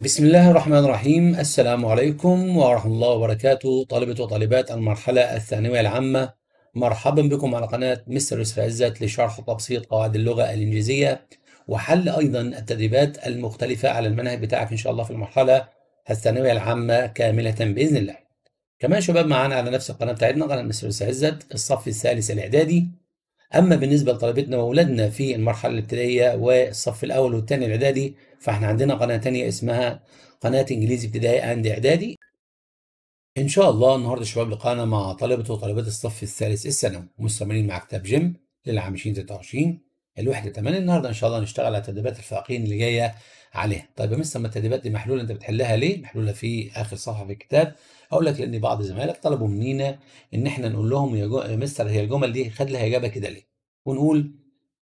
بسم الله الرحمن الرحيم السلام عليكم ورحمة الله وبركاته طالبة وطالبات المرحلة الثانوية العامة مرحبا بكم على قناة مستر يوسف عزت لشرح وتبسيط قواعد اللغة الإنجليزية وحل أيضا التدريبات المختلفة على المنهج بتاعك إن شاء الله في المرحلة الثانوية العامة كاملة بإذن الله كمان شباب معانا على نفس القناة بتاعتنا قناة مستر يوسف عزت الصف الثالث الإعدادي أما بالنسبة لطلبتنا وأولادنا في المرحلة الابتدائية والصف الأول والثاني الإعدادي فاحنا عندنا قناة تانية اسمها قناة انجليزي ابتدائي اند اعدادي ان شاء الله النهارده شباب لقانا مع طلبة وطالبات الصف الثالث الثانوي ومستمرين مع كتاب جيم للعام 2023 الوحدة 8 النهارده ان شاء الله نشتغل على تدريبات الفائقين اللي جاية عليها طيب يا مستر ما التدريبات دي محلولة انت بتحلها ليه؟ محلولة في اخر صفحة في الكتاب اقول لك لان بعض زمايلك طلبوا منينا ان احنا نقول لهم يا, جو... يا مستر هي الجمل دي خد لها اجابة كده ليه؟ ونقول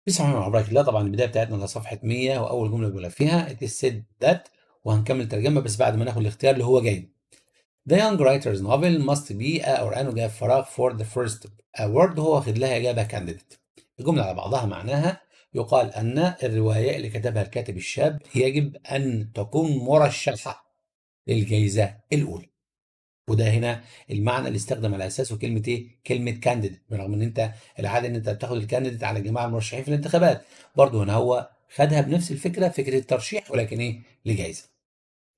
الله الرحمن الرحيم الله طبعا البدايه بتاعتنا على صفحه 100 واول جمله بيقول فيها it is said that وهنكمل ترجمه بس بعد ما ناخد الاختيار اللي هو جاي The young writer's novel must be a or أنه فراغ for the first award هو واخد لها إجابة كانديديت. الجملة على بعضها معناها يقال أن الرواية اللي كتبها الكاتب الشاب يجب أن تكون مرشحة للجائزة الأولى. وده هنا المعنى اللي استخدم على اساسه كلمه ايه؟ كلمه كانديديت برغم ان انت العاده ان انت بتاخد الكانديديت على جماعه المرشحين في الانتخابات برضه هنا هو خدها بنفس الفكره فكره الترشيح ولكن ايه؟ لجائزه.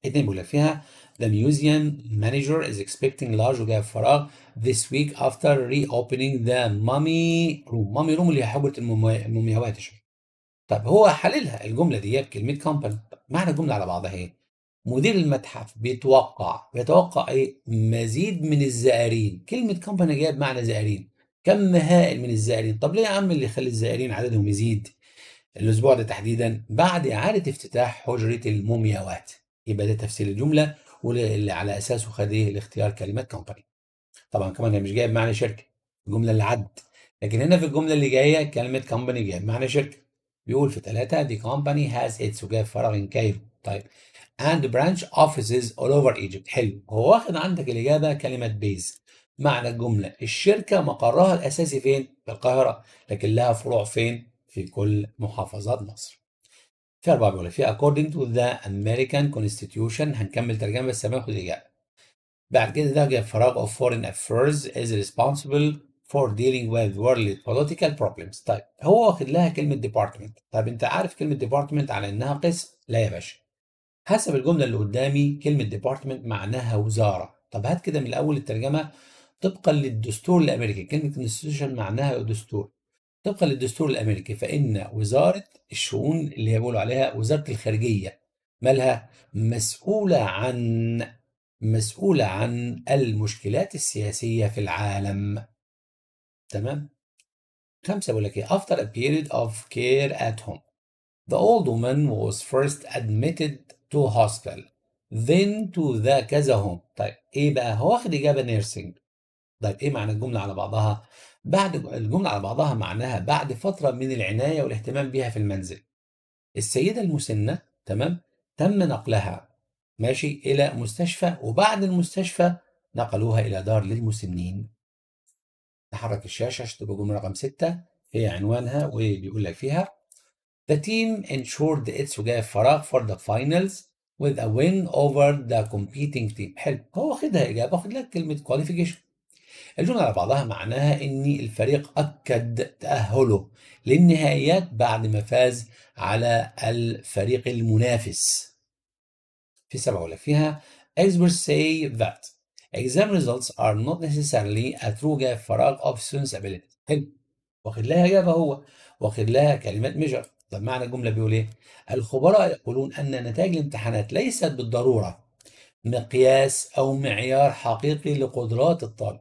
اثنين بيقول لك فيها The museum manager is expecting large وجاية فراغ this week after reopening the mummy room. مامي روم اللي هي حجرة المومياوات طب هو حللها الجملة دي بكلمة company. معنى الجملة على بعضها ايه؟ مدير المتحف بيتوقع بيتوقع ايه مزيد من الزائرين كلمه كمباني جايه بمعنى زائرين كم هائل من الزائرين طب ليه يا عم اللي يخلي الزائرين عددهم يزيد الاسبوع ده تحديدا بعد اعاده افتتاح حجره المومياوات يبقى ده تفسير الجمله واللي على اساسه خد ايه الاختيار كلمه كمباني طبعا كمان هي مش جايه بمعنى شركه الجمله اللي عدت لكن هنا في الجمله اللي جايه كلمه كمباني جايه بمعنى شركه بيقول في ثلاثة دي كومباني هاز اتس وجايه فراغ كايرو طيب and branch offices all over Egypt حلو هو واخد عندك الإجابة كلمة بيز معنى الجملة الشركة مقرها الأساسي فين؟ في القاهرة لكن لها فروع فين؟ في كل محافظات مصر في أربعة بيقول في according to the American Constitution هنكمل ترجمة بس هناخد الإجابة بعد كده ده جاب فراغ of foreign affairs is responsible for dealing with world political problems طيب هو واخد لها كلمة department طيب أنت عارف كلمة department على إنها قسم؟ لا يا باشا حسب الجملة اللي قدامي كلمة ديبارتمنت معناها وزارة طب هات كده من الأول الترجمة طبقا للدستور الأمريكي كلمة انستتيوشن معناها دستور طبقا للدستور الأمريكي فإن وزارة الشؤون اللي هي بيقولوا عليها وزارة الخارجية مالها مسؤولة عن مسؤولة عن المشكلات السياسية في العالم تمام خمسة بيقول لك إيه؟ after a period of care at home the old woman was first admitted تو هوسبيتال then to the كذا هوم طيب ايه بقى هو واخد اجابه nursing طيب ايه معنى الجمله على بعضها بعد الجمله على بعضها معناها بعد فتره من العنايه والاهتمام بها في المنزل السيده المسنه تمام تم نقلها ماشي الى مستشفى وبعد المستشفى نقلوها الى دار للمسنين تحرك الشاشه تبقى جمله رقم 6 هي عنوانها وبيقول لك فيها The team ensured its way فراغ for the finals with a win over the competing team حلو هو واخدها إجابة واخد لك كلمة qualification الجملة على بعضها معناها إن الفريق أكد تأهله للنهائيات بعد ما فاز على الفريق المنافس في سبعة ولا فيها experts say that exam results are not necessarily a true gap فراغ of students ability حلو واخد لها إجابة هو واخد لها كلمة measure طب معنى الجملة بيقول إيه؟ الخبراء يقولون أن نتائج الامتحانات ليست بالضرورة مقياس أو معيار حقيقي لقدرات الطالب.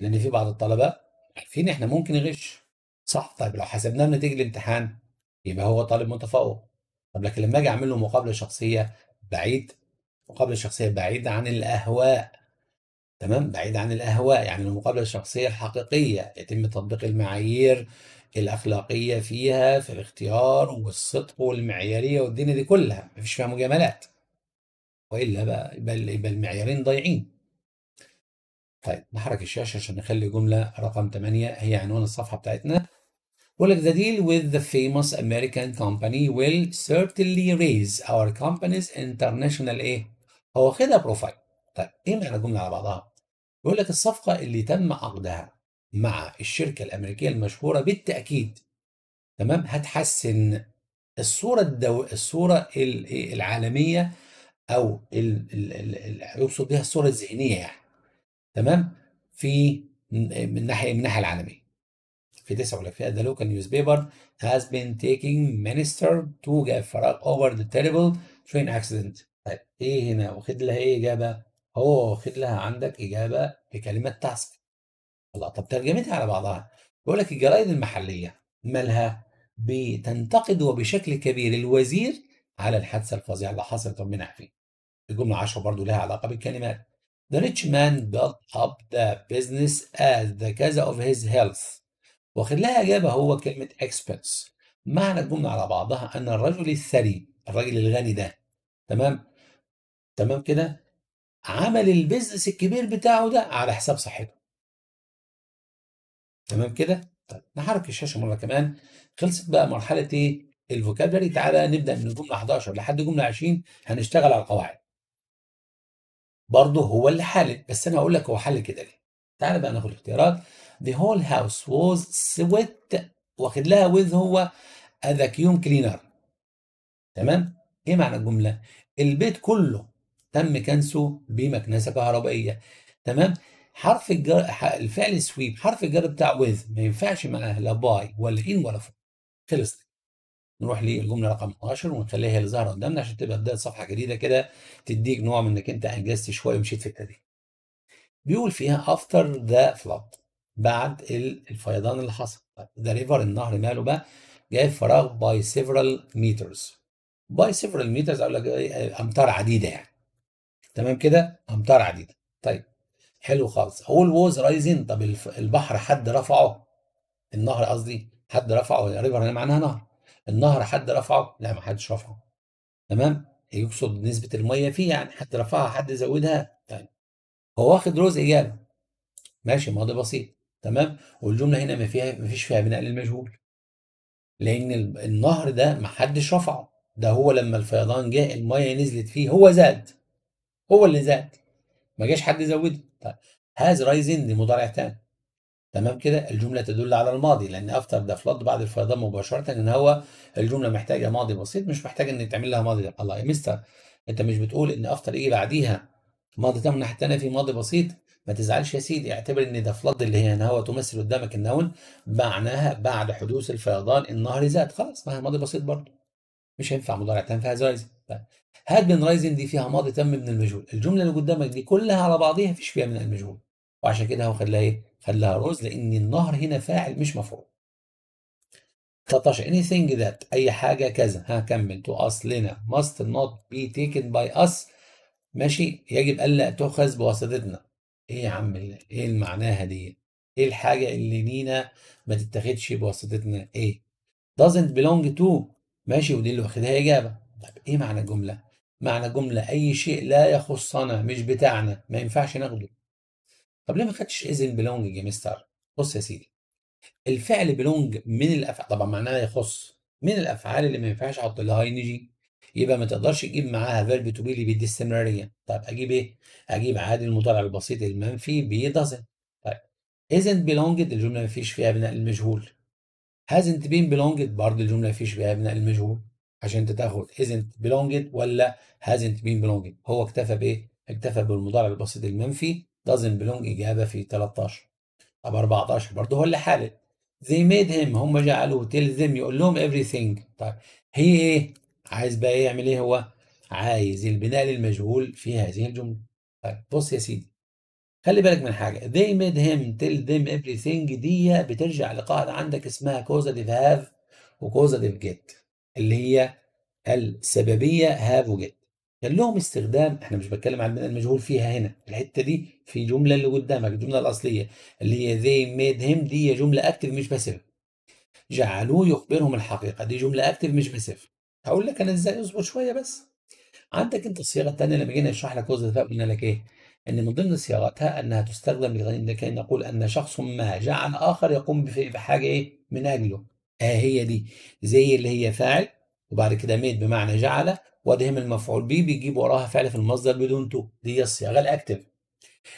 لأن في بعض الطلبة عارفين إحنا ممكن نغش. صح؟ طيب لو حسبناه بنتيجة الامتحان يبقى هو طالب متفوق. طب لكن لما أجي أعمل له مقابلة شخصية بعيد مقابلة شخصية بعيد عن الأهواء تمام بعيد عن الاهواء يعني المقابله الشخصيه الحقيقيه يتم تطبيق المعايير الأخلاقية فيها في الاختيار والصدق والمعيارية والدنيا دي كلها مفيش فيها مجاملات وإلا بقى يبقى المعيارين ضايعين طيب نحرك الشاشة عشان نخلي جملة رقم 8 هي عنوان الصفحة بتاعتنا يقول لك the deal with the famous American company will certainly raise our company's international ايه؟ هو واخدها بروفايل طيب ايه معنى الجملة على بعضها؟ يقول لك الصفقة اللي تم عقدها مع الشركة الأمريكية المشهورة بالتأكيد تمام هتحسن الصورة الدو... الصورة العالمية أو ال... يقصد بها الصورة الذهنية يعني تمام في من ناحية من ناحية العالمية في تسعة ولا فئة لوكال نيوز بيبر has been taking minister to جاب فراغ over the terrible train accident طيب ايه هنا واخد لها ايه اجابه هو واخد لها عندك اجابه بكلمه تاسك الله طب ترجمتها على بعضها بيقول لك الجرائد المحلية مالها بتنتقد وبشكل كبير الوزير على الحادثة الفظيعة اللي حصلت ربنا عفين الجملة 10 برضو لها علاقة بالكلمات The rich man built up the business as the cause of his health واخد لها إجابة هو كلمة expense معنى الجملة على بعضها أن الرجل الثري الرجل الغني ده تمام تمام كده عمل البيزنس الكبير بتاعه ده على حساب صحته تمام كده؟ طيب نحرك الشاشه مره كمان خلصت بقى مرحله ايه؟ الفوكابلري تعالى نبدا من الجمله 11 لحد الجمله 20 هنشتغل على القواعد. برضه هو اللي حالك بس انا هقول لك هو حل كده ليه. تعالى بقى ناخد الاختيارات. The whole house was sweat واخد لها with هو a vacuum cleaner. تمام؟ ايه معنى الجمله؟ البيت كله تم كنسه بمكنسه كهربائيه. تمام؟ حرف الجر الفعل سويب حرف الجر بتاع with ما ينفعش معاه لا باي ولا ان ولا فور خلص نروح للجمله رقم 12 ونخليها هي اللي ظاهره قدامنا عشان تبقى بدايه صفحه جديده كده تديك نوع من انك انت انجزت شويه ومشيت في التاريخ بيقول فيها افتر ذا flood بعد الفيضان اللي حصل ذا طيب، ريفر النهر ماله بقى جاي فراغ باي سيفرال مترز باي سيفرال مترز اقول لك إيه، امتار عديده يعني تمام كده امتار عديده طيب حلو خالص all ووز رايزين طب البحر حد رفعه النهر قصدي حد رفعه ريفر هنا معناها نهر النهر حد رفعه لا ما حدش رفعه تمام يقصد نسبة المية فيه يعني حد رفعها حد زودها طيب هو واخد روز إجابة ماشي الموضوع بسيط تمام والجملة هنا ما فيها ما فيش فيها بناء للمجهول لأن النهر ده ما حدش رفعه ده هو لما الفيضان جه المية نزلت فيه هو زاد هو اللي زاد ما جاش حد يزودها طيب هاز رايزن دي مضارع تام تمام كده الجمله تدل على الماضي لان افتر ده فلاد بعد الفيضان مباشره ان هو الجمله محتاجه ماضي بسيط مش محتاجه ان يتعمل لها ماضي ده. الله يا مستر انت مش بتقول ان افتر ايه بعديها ماضي تام الناحيه الثانيه في ماضي بسيط ما تزعلش يا سيدي اعتبر ان ده فلاد اللي هي هو تمثل قدامك النون معناها بعد حدوث الفيضان النهر زاد خلاص ما هي ماضي بسيط برضه مش هينفع مضارع تام فيها زايز هاد بن رايزن دي فيها ماضي تم من المجهول الجمله اللي قدامك دي كلها على بعضيها مفيش فيها من المجهول وعشان كده هو خلاها ايه خلاها روز لان النهر هنا فاعل مش مفعول 13 anything that اي حاجه كذا ها كمل تو us لنا must not be taken by us ماشي يجب الا تؤخذ بواسطتنا ايه يا عم ايه المعناها دي ايه الحاجه اللي لينا ما تتاخدش بواسطتنا ايه doesn't belong to ماشي ودي اللي واخدها اجابه طب ايه معنى الجمله معنى جملة أي شيء لا يخصنا مش بتاعنا ما ينفعش ناخده طب ليه ما خدتش إذن بلونج يا مستر؟ بص يا سيدي الفعل بلونج من الأفعال طبعا معناها يخص من الأفعال اللي ما ينفعش أحط لها إنجي يبقى ما تقدرش تجيب معاها فيرب تو بي اللي بيدي استمرارية طب أجيب إيه؟ أجيب عادي المضارع البسيط المنفي بي doesn't طيب isn't belonged الجملة ما فيش فيها بناء المجهول hasn't been belonged برضه الجملة ما فيش فيها بناء المجهول عشان تتاخد isn't belonged ولا hasn't been belonged هو اكتفى بايه؟ اكتفى بالمضارع البسيط المنفي doesn't belong اجابه في 13 طب 14 برضه هو اللي حالت they made him هم جعلوه tell them يقول لهم everything طيب هي ايه؟ عايز بقى إيه يعمل ايه هو؟ عايز البناء للمجهول في هذه الجمله طيب بص يا سيدي خلي بالك من حاجه they made him tell them everything دي بترجع لقاعده عندك اسمها causative have وكوزاتيف جيت اللي هي السببيه هاف وجد قال لهم استخدام احنا مش بتكلم عن المجهول فيها هنا الحته دي في الجمله اللي قدامك الجمله الاصليه اللي هي they made him دي جمله اكتف مش بسيف جعلوه يخبرهم الحقيقه دي جمله اكتف مش بسيف هقول لك انا ازاي اصبر شويه بس عندك انت الصياغه الثانيه لما جينا نشرح لك وظيفه قلنا لك ايه ان من ضمن صياغتها انها تستخدم لكي نقول ان شخص ما جعل اخر يقوم بحاجه ايه من اجله ها آه، هي دي زي اللي هي فاعل وبعد كده ميد بمعنى جعل وادهم المفعول به بيجيب وراها فعل في المصدر بدون تو دي هي الصياغه الاكتف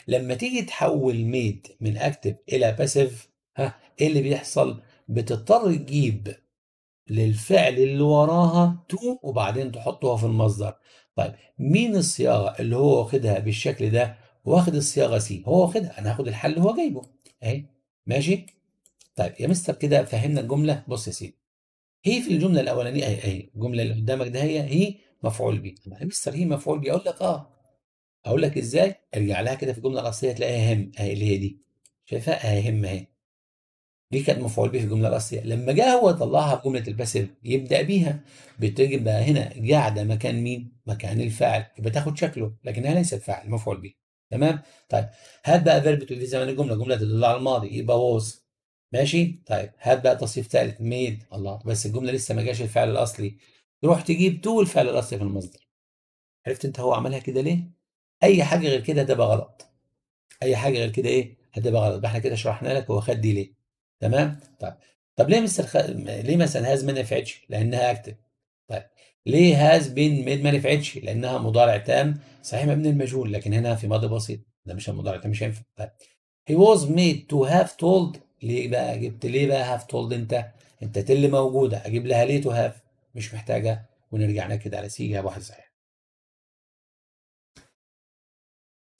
لما تيجي تحول ميد من اكتف الى باسيف ها ايه اللي بيحصل بتضطر تجيب للفعل اللي وراها تو وبعدين تحطها في المصدر طيب مين الصياغه اللي هو واخدها بالشكل ده واخد الصياغه سي هو واخدها انا هاخد الحل اللي هو جايبه اهي ماشي طيب يا مستر كده فهمنا الجمله بص يا سيدي هي في الجمله الاولانيه اهي اهي الجمله اللي قدامك ده هي هي مفعول به يا مستر هي مفعول به اقول لك اه اقول لك ازاي ارجع لها كده في الجمله الاصليه تلاقيها هم اهي اللي هي دي شايفها اهي هم اهي دي كانت مفعول به في الجمله الاصليه لما جه هو طلعها في جمله الباسيف يبدا بيها بتجي بقى هنا قاعده مكان مين مكان الفاعل يبقى تاخد شكله لكنها ليست فاعل مفعول به تمام طيب هات بقى فيرب في زمن الجمله جمله تدل على الماضي يبقى ووز ماشي طيب هات بقى تصريف ثالث ميد الله بس الجمله لسه ما جاش الفعل الاصلي تروح تجيب تو الفعل الاصلي في المصدر عرفت انت هو عملها كده ليه اي حاجه غير كده هتبقى غلط اي حاجه غير كده ايه هتبقى غلط احنا كده شرحنا لك هو خد دي ليه تمام طيب طب ليه مستر خ... ليه مثلا هاز ما نفعتش لانها اكتف طيب ليه هاز بين ميد ما نفعتش لانها مضارع تام صحيح مبني المجهول لكن هنا في ماضي بسيط ده مش المضارع تام مش هينفع طيب he was made to have told ليه بقى جبت ليه بقى هاف تولد انت انت تل موجوده اجيب لها ليه تو هاف مش محتاجه ونرجع ناكد على سي اجابه واحد صحيح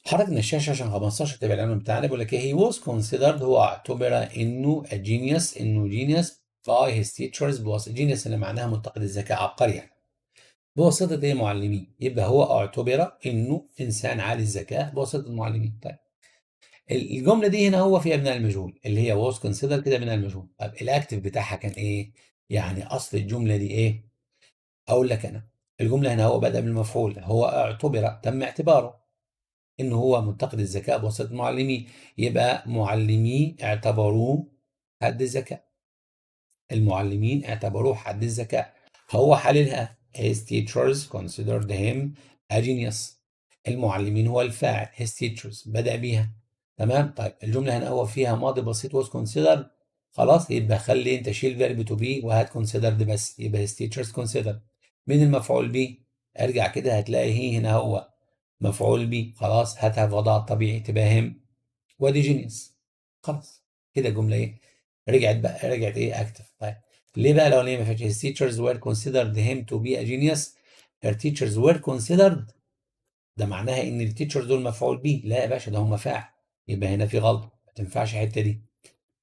حركنا الشاشه عشان 15 تبع العنوان بتاعنا بيقول لك ايه هي واز كونسيدرد هو اعتبر انه جينيوس انه جينيوس باي هيز تيتشرز بواسطه جينيوس اللي معناها منتقد الذكاء عبقري يعني بواسطه ايه معلمين يبقى هو اعتبر انه انسان عالي الذكاء بواسطه المعلمين طيب الجمله دي هنا هو فيها من المجهول اللي هي was considered كده من المجهول طب الاكتف بتاعها كان ايه يعني اصل الجمله دي ايه اقول لك انا الجمله هنا هو بدا بالمفعول هو اعتبر تم اعتباره ان هو منتقد الذكاء بواسطه معلميه يبقى معلميه اعتبروه حد الذكاء المعلمين اعتبروه حد الذكاء هو حللها his teachers considered him a genius المعلمين هو الفاعل his teachers بدأ بيها تمام طيب الجمله هنا هو فيها ماضي بسيط واز كونسيدر خلاص يبقى خلي انت شيل فيرب تو بي وهات كونسيدر بس يبقى هيز تيتشرز كونسيدر مين المفعول به ارجع كده هتلاقي هي هنا هو مفعول به خلاص هاتها في وضعها الطبيعي تبقى هم وادي جينيس خلاص كده الجمله ايه رجعت بقى رجعت ايه اكتف طيب ليه بقى لو ليه ما فيهاش هيز تيتشرز وير considered هيم تو بي ا جينيس هير teachers وير considered ده معناها ان التيتشرز دول مفعول به لا يا باشا ده هم فاعل يبقى هنا في غلطه ما تنفعش الحته دي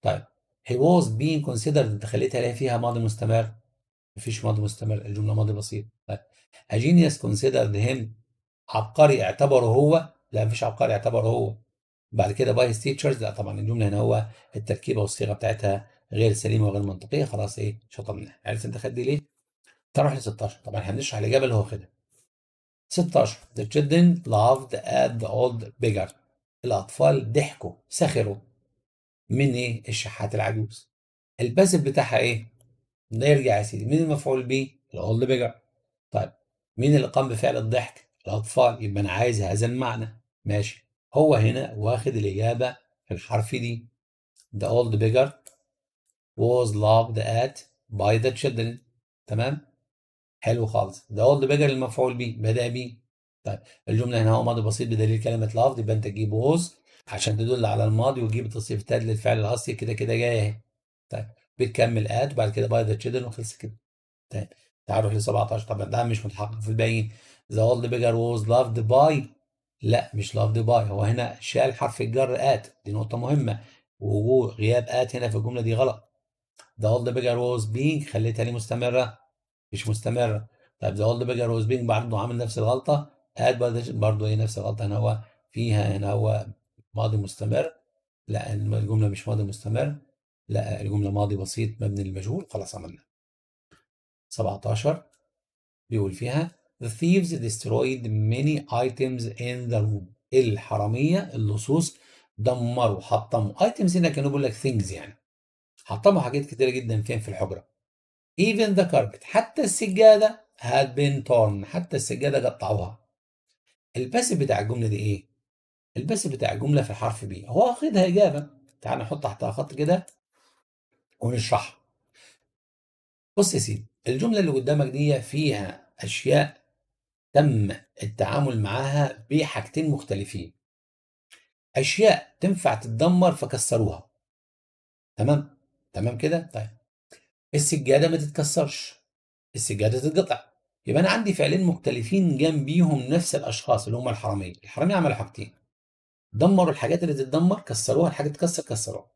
طيب هي واز بين كونسيدر انت خليتها لا فيها ماضي مستمر مفيش ماضي مستمر الجمله ماضي بسيط طيب اجينيوس genius هيم عبقري اعتبره هو لا مفيش عبقري اعتبره هو بعد كده باي تيتشرز لا طبعا الجمله هنا هو التركيبه والصيغه بتاعتها غير سليمه وغير منطقيه خلاص ايه شطبناها عرفت انت خدت ليه؟ تروح ل 16 طبعا احنا بنشرح الاجابه اللي هو خدها 16 the children loved at the old beggar الأطفال ضحكوا سخروا من إيه؟ الشحات العجوز الباسف بتاعها إيه؟ ده يرجع يا سيدي مين المفعول به؟ الاولد بيجر طيب مين اللي قام بفعل الضحك؟ الأطفال يبقى أنا عايز هذا المعنى ماشي هو هنا واخد الإجابة في الحرف دي The old beggar was loved at by the children تمام؟ حلو خالص The old beggar المفعول به بدأ به طيب الجمله هنا هو ماضي بسيط بدليل كلمه لفظ يبقى انت تجيب ووز عشان تدل على الماضي وتجيب تصريف تاد للفعل الاصلي كده كده جاي اهي طيب بتكمل اد وبعد كده باي ذا تشيلدرن وخلص كده طيب تعال روح ل 17 طبعا ده مش متحقق في الباقيين ذا اولد بيجر ووز لافد باي لا مش لافد باي هو هنا شال حرف الجر ات دي نقطه مهمه ووجود غياب ات هنا في الجمله دي غلط ذا اولد بيجر ووز بينج خليتها ليه مستمره مش مستمره طيب ذا اولد بيجر ووز بينج برضه عامل نفس الغلطه هات برضه ايه نفس الغلطه هنا هو فيها هنا هو ماضي مستمر لا الجمله مش ماضي مستمر لا الجمله ماضي بسيط مبني للمجهول خلاص عملنا 17 بيقول فيها The thieves destroyed many items in the room الحراميه اللصوص دمروا حطموا items هنا كانوا بيقول لك things يعني حطموا حاجات كتيره جدا فين في الحجره even the carpet حتى السجاده had been torn حتى السجاده قطعوها الباسف بتاع الجمله دي ايه الباسف بتاع الجمله في الحرف بي هو واخدها اجابه تعال نحط تحتها خط كده ونشرحها بص يا سيدي الجمله اللي قدامك دي فيها اشياء تم التعامل معاها بحاجتين مختلفين اشياء تنفع تتدمر فكسروها تمام تمام كده طيب السجاده ما تتكسرش السجاده تتقطع يبقى انا عندي فعلين مختلفين جنبيهم نفس الاشخاص اللي هم الحراميه الحراميه عملوا حاجتين دمروا الحاجات اللي تتدمر كسروها الحاجات تتكسر كسروها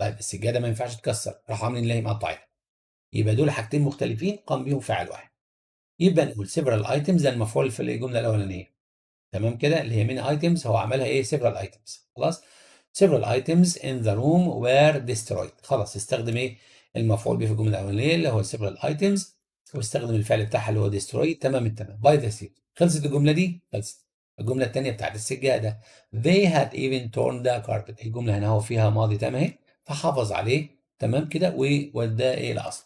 طيب السجاده ما ينفعش تتكسر راح عاملين لها مقطعين يبقى دول حاجتين مختلفين قام بيهم فعل واحد يبقى نقول سيفرال ايتمز المفعول في الجمله الاولانيه تمام كده اللي هي مين ايتمز هو عملها ايه سيفرال ايتمز خلاص سيفرال ايتمز ان ذا روم وير ديسترويد خلاص استخدم ايه المفعول به في الجمله الاولانيه اللي هو سيفرال ايتمز واستخدم الفعل بتاعها اللي هو ديستروي تمام التمام باي ذا سي خلصت الجمله دي خلصت الجمله الثانيه بتاعت السجاده they had even torn the carpet الجمله هنا هو فيها ماضي تمام اهي فحافظ عليه تمام كده ووداه ايه الاصل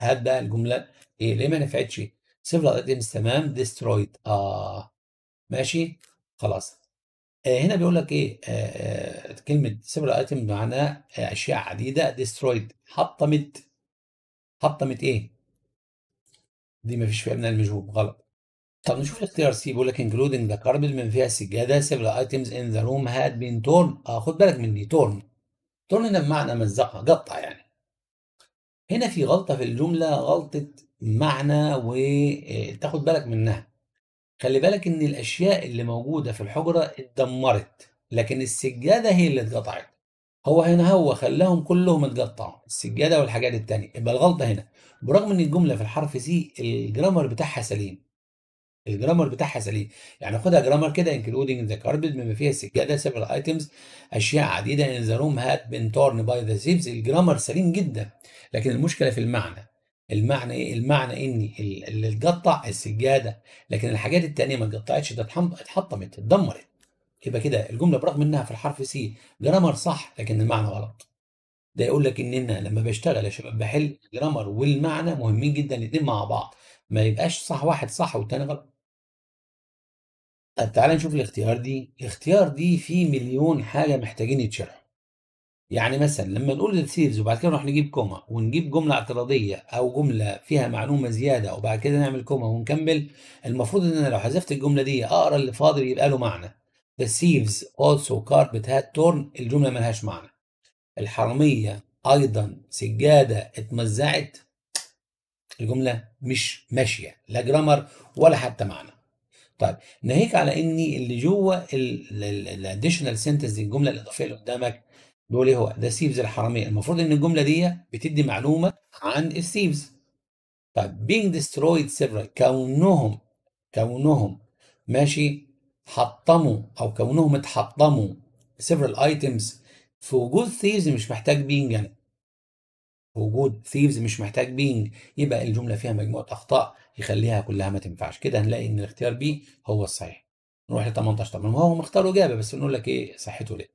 هات بقى الجمله ايه ليه ما نفعتش سيفل ايتمز تمام ديسترويد اه ماشي خلاص آه هنا بيقول لك ايه آه آه كلمه سيفل ايتمز معناها اشياء عديده ديسترويد حطمت حطمت ايه دي مفيش فيها من المجهول غلط طب نشوف الاختيار سي بيقول لك انكلودنج ذا كاربل من فيها السجاده سيفل ايتمز ان ذا روم هاد بين تورن اه خد بالك من دي تورن تورن ده بمعنى مزقها قطع يعني هنا في غلطه في الجمله غلطه معنى وتاخد آه، بالك منها خلي بالك ان الاشياء اللي موجوده في الحجره اتدمرت لكن السجاده هي اللي اتقطعت هو هنا هو خلاهم كلهم اتقطعوا السجاده والحاجات التانية يبقى الغلطه هنا برغم ان الجمله في الحرف سي الجرامر بتاعها سليم الجرامر بتاعها سليم يعني خدها جرامر كده انكلودنج ذا كاربت بما فيها السجاده سيفر ايتمز اشياء عديده ان ذا روم هات بين تورن باي ذا سيفز الجرامر سليم جدا لكن المشكله في المعنى المعنى ايه؟ المعنى ان اللي اتقطع السجاده لكن الحاجات التانيه ما اتقطعتش ده اتحطمت اتدمرت يبقى كده الجمله برغم انها في الحرف سي جرامر صح لكن المعنى غلط ده يقول لك ان انا لما بشتغل يا شباب بحل الجرامر والمعنى مهمين جدا الاثنين مع بعض ما يبقاش صح واحد صح والتاني غلط طب تعالى نشوف الاختيار دي الاختيار دي فيه مليون حاجه محتاجين يتشرحوا يعني مثلا لما نقول السيرز وبعد كده نروح نجيب كوما ونجيب جمله اعتراضيه او جمله فيها معلومه زياده وبعد كده نعمل كوما ونكمل المفروض ان انا لو حذفت الجمله دي اقرا اللي فاضل يبقى له معنى The thieves also carpet had torn الجملة ملهاش معنى الحرامية أيضا سجادة اتمزعت الجملة مش ماشية لا جرامر ولا حتى معنى طيب ناهيك على اني اللي جوه الاديشنال سنتنس دي الجمله الاضافيه اللي قدامك دول ايه هو ده سيفز الحراميه المفروض ان الجمله دي بتدي معلومه عن السيفز طيب being destroyed several كونهم كونهم ماشي حطموا او كونهم اتحطموا several items في وجود thieves مش محتاج being يعني وجود thieves مش محتاج being يبقى الجمله فيها مجموعه اخطاء يخليها كلها ما تنفعش كده هنلاقي ان الاختيار بي هو الصحيح نروح ل 18 طبعا هو مختار اجابه بس نقول لك ايه صحته ليه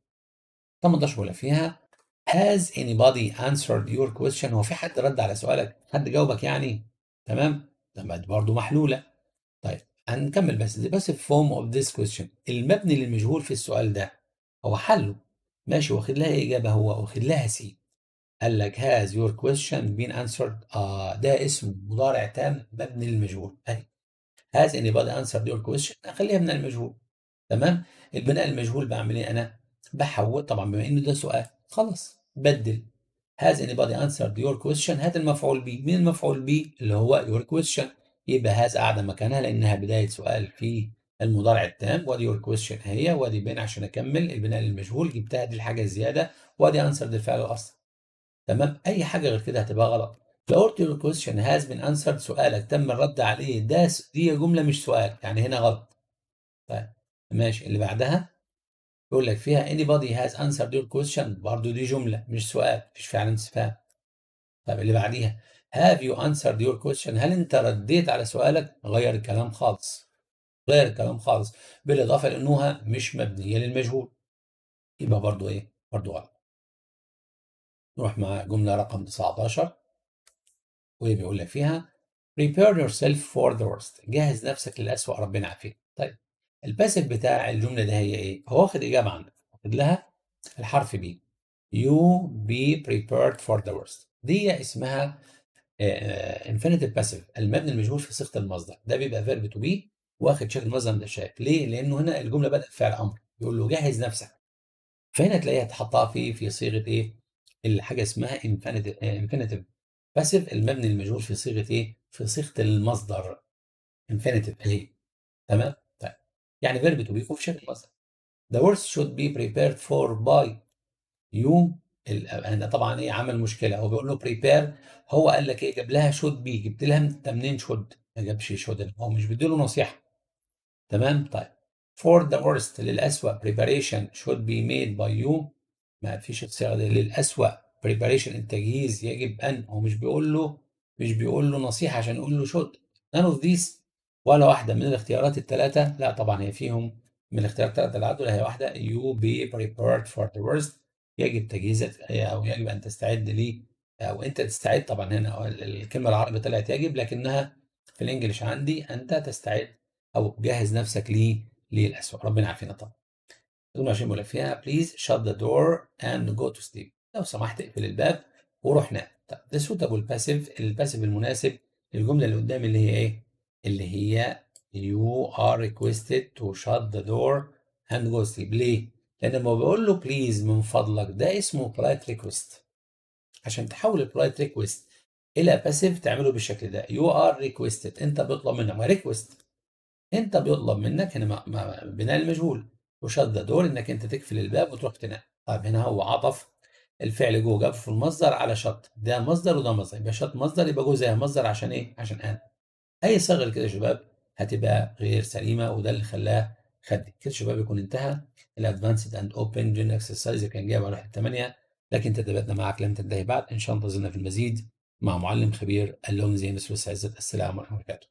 18 ولا فيها has anybody answered your question هو في حد رد على سؤالك حد جاوبك يعني تمام طب برضه محلوله طيب هنكمل بس the passive form اوف ذيس question المبني للمجهول في السؤال ده هو حله ماشي واخد لها إجابة هو واخد لها سي قال لك has your question been answered آه ده اسم مضارع تام مبني للمجهول أهي طيب. has anybody answered your question أخليها من المجهول تمام البناء المجهول بعمل إيه أنا بحول طبعا بما إنه ده سؤال خلاص بدل has anybody answered your question هات المفعول به مين المفعول به اللي هو your question يبقى هاز قاعدة مكانها لأنها بداية سؤال في المضارع التام وادي يور كويشن هي وادي بين عشان أكمل البناء للمجهول جبتها دي الحاجة الزيادة وادي أنسر دي الفعل الأصل تمام أي حاجة غير كده هتبقى غلط لو قلت يور كويشن هاز بين أنسر سؤالك تم الرد عليه ده دي جملة مش سؤال يعني هنا غلط طيب ماشي اللي بعدها يقول لك فيها anybody has answered your question برضه دي جملة مش سؤال مفيش فعل استفهام طب اللي بعديها have you answered your question هل انت رديت على سؤالك غير الكلام خالص غير الكلام خالص بالاضافه لانها مش مبنيه للمجهول يبقى برضو ايه برضو غلط نروح مع جمله رقم 19 وهي بيقول لك فيها prepare yourself for the worst جهز نفسك للأسوأ ربنا يعافيك طيب الباسف بتاع الجمله ده هي ايه هو واخد اجابه عنك واخد لها الحرف بي you be prepared for the worst دي اسمها انفينيتيف آه، باسيف آه، المبني المجهول في صيغه المصدر ده بيبقى فيرب تو بي واخد شكل مصدر من الشاك ليه؟ لانه هنا الجمله بدات فعل امر يقول له جهز نفسك فهنا تلاقيها تحطها في في صيغه ايه؟ الحاجه اسمها انفينيتيف آه، باسيف المبني المجهول في صيغه ايه؟ في صيغه المصدر انفينيتيف اهي تمام؟ طيب يعني فيرب تو بي في شكل مصدر The words should be prepared for by you ده طبعا ايه عمل مشكله هو بيقول له بريبير هو قال لك ايه جاب لها شوت بي جبت لها انت منين شوت ما جابش شوت هو مش بيديله نصيحه تمام طيب فور ذا worst للأسوأ preparation should be made by you ما فيش الصيغة دي للأسوأ preparation التجهيز يجب أن هو مش بيقول له مش بيقول له نصيحة عشان يقول له شوت none of these ولا واحدة من الاختيارات الثلاثة لا طبعا هي فيهم من الاختيارات الثلاثة اللي عدوا هي واحدة you be prepared for the worst يجب تجهيزك او يجب ان تستعد ليه او انت تستعد طبعا هنا الكلمه العربي طلعت يجب لكنها في الانجليش عندي انت تستعد او جهز نفسك ليه للاسوء ربنا يعافينا طبعا 22 عشان بقول فيها بليز شات ذا دور اند جو تو سليب لو سمحت اقفل الباب وروح نام طب ده سوتابل باسيف الباسيف المناسب للجمله اللي قدامي اللي هي ايه اللي هي يو ار ريكويستد تو شات ذا دور اند جو to ليه لان لما بقول له بليز من فضلك ده اسمه برايت ريكوست عشان تحول البرايت ريكوست الى باسيف تعمله بالشكل ده يو ار ريكويستد انت بيطلب منك ما ريكوست انت بيطلب منك هنا ما بناء المجهول وشد دور انك انت تقفل الباب وتروح تنام طيب هنا هو عطف الفعل جو جاب في المصدر على شط ده مصدر وده مصدر يبقى شط مصدر يبقى جو زي مصدر عشان ايه عشان انا اي صغر كده يا شباب هتبقى غير سليمه وده اللي خلاه خدي كده شباب يكون انتهى الادفانسد اند اوبن جن اكسرسايز كان جايب على 8 لكن تدريباتنا معك لم تنتهي بعد ان شاء الله انتظرنا في المزيد مع معلم خبير اللون زي مسلوس عزت السلام ورحمه الله وبركاته